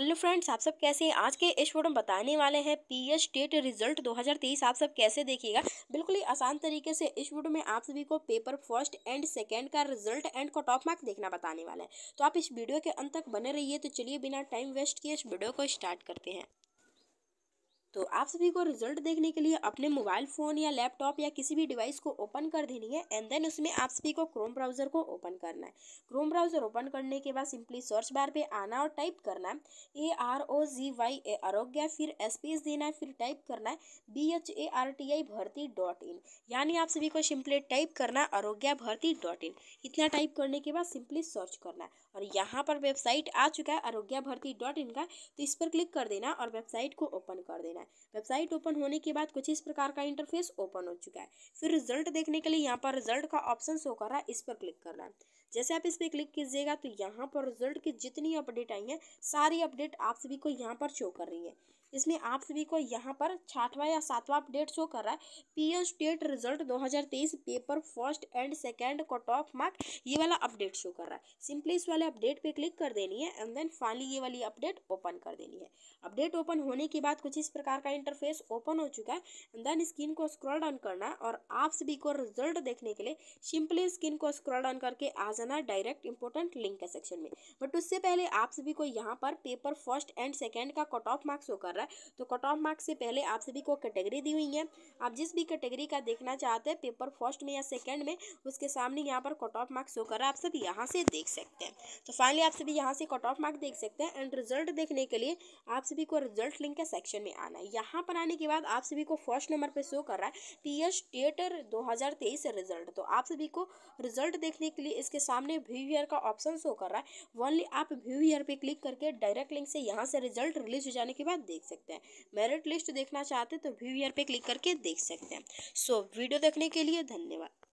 hello friends आप सब कैसे हैं आज के इस वीडियो में बताने वाले हैं पीएच टेट रिजल्ट 2023 आप सब कैसे देखिएगा बिल्कुल ही आसान तरीके से इस वीडियो में आप सभी को पेपर फर्स्ट एंड सेकंड का रिजल्ट एंड का टॉप मार्क देखना बताने वाला है तो आप इस वीडियो के अंत तक बने रहिए तो चलिए बिना टाइम वेस्ट किए इस वीडियो को स्टार्ट करते हैं तो आप सभी को रिजल्ट देखने के लिए अपने मोबाइल फ़ोन या लैपटॉप या किसी भी डिवाइस को ओपन कर देनी है एंड देन उसमें आप सभी को क्रोम ब्राउज़र को ओपन करना है क्रोम ब्राउज़र ओपन करने के बाद सिंपली सर्च बार पे आना और टाइप करना है A R O ji Y ए आरोग्य फिर स्पेस देना है फिर टाइप करना है B H A R T I भर्ती डॉट इन यानी आप सभी को सिंपली टाइप करना है आरोग्य भर्ती डॉट इन इतना टाइप करने के बाद सिंपली सर्च करना है और यहाँ पर वेबसाइट आ चुका है आरोग्य भर्ती डॉट इन का तो इस पर क्लिक कर देना और वेबसाइट को ओपन कर देना करना है वेबसाइट ओपन होने के बाद कुछ इस प्रकार का इंटरफेस ओपन हो चुका है फिर रिजल्ट देखने के लिए यहाँ पर रिजल्ट का ऑप्शन शो कर रहा है इस पर क्लिक करना है जैसे आप इस पर क्लिक कीजिएगा तो यहाँ पर रिजल्ट की जितनी अपडेट आई है सारी अपडेट आप सभी को यहाँ पर शो कर रही है इसमें आप सभी को यहाँ पर छठवां या सातवां अपडेट शो कर रहा है P state result 2023 paper first and second cut off mark ये वाला अपडेट शो कर रहा है सिंपली इस वाले अपडेट पे क्लिक कर देनी है एंड देन फाइनली ये वाली अपडेट ओपन कर देनी है अपडेट ओपन होने के बाद कुछ इस प्रकार का इंटरफेस ओपन हो चुका है एंड देन स्क्रीन को स्क्रॉल डाउन करना है और आप सभी को रिजल्ट देखने के लिए सिंपली स्क्रीन को स्क्रॉल डाउन करके आ जाना डायरेक्ट इंपॉर्टेंट लिंक के सेक्शन में बट उससे पहले आप सभी को यहाँ पर पेपर फर्स्ट एंड सेकेंड का कट ऑफ मार्क्स है रहा है तो कट ऑफ मार्क्स से पहले आप सभी को कैटेगरी दी हुई है आप जिस भी कैटेगरी का देखना चाहते हैं पेपर फर्स्ट में या सेकेंड में उसके सामने यहाँ पर कट ऑफ मार्क्स होकर आप सभी यहाँ से देख सकते हैं तो फाइनली आप सभी यहाँ से कट ऑफ मार्क्स देख सकते हैं एंड रिजल्ट देखने के लिए आप सभी को रिजल्ट लिंक के सेक्शन में आना है यहाँ पर आने के बाद आप सभी को फर्स्ट नंबर पर शो कर रहा है पी एस टेटर दो रिजल्ट तो आप सभी को रिजल्ट देखने के लिए इसके सामने व्यू ईयर का ऑप्शन शो कर रहा है वनली आप व्यू ईयर पर क्लिक करके डायरेक्ट लिंक से यहाँ से रिजल्ट रिलीज हो जाने के बाद देख सकते हैं मेरिट लिस्ट देखना चाहते हैं तो व्यू ईयर पे क्लिक करके देख सकते हैं सो so, वीडियो देखने के लिए धन्यवाद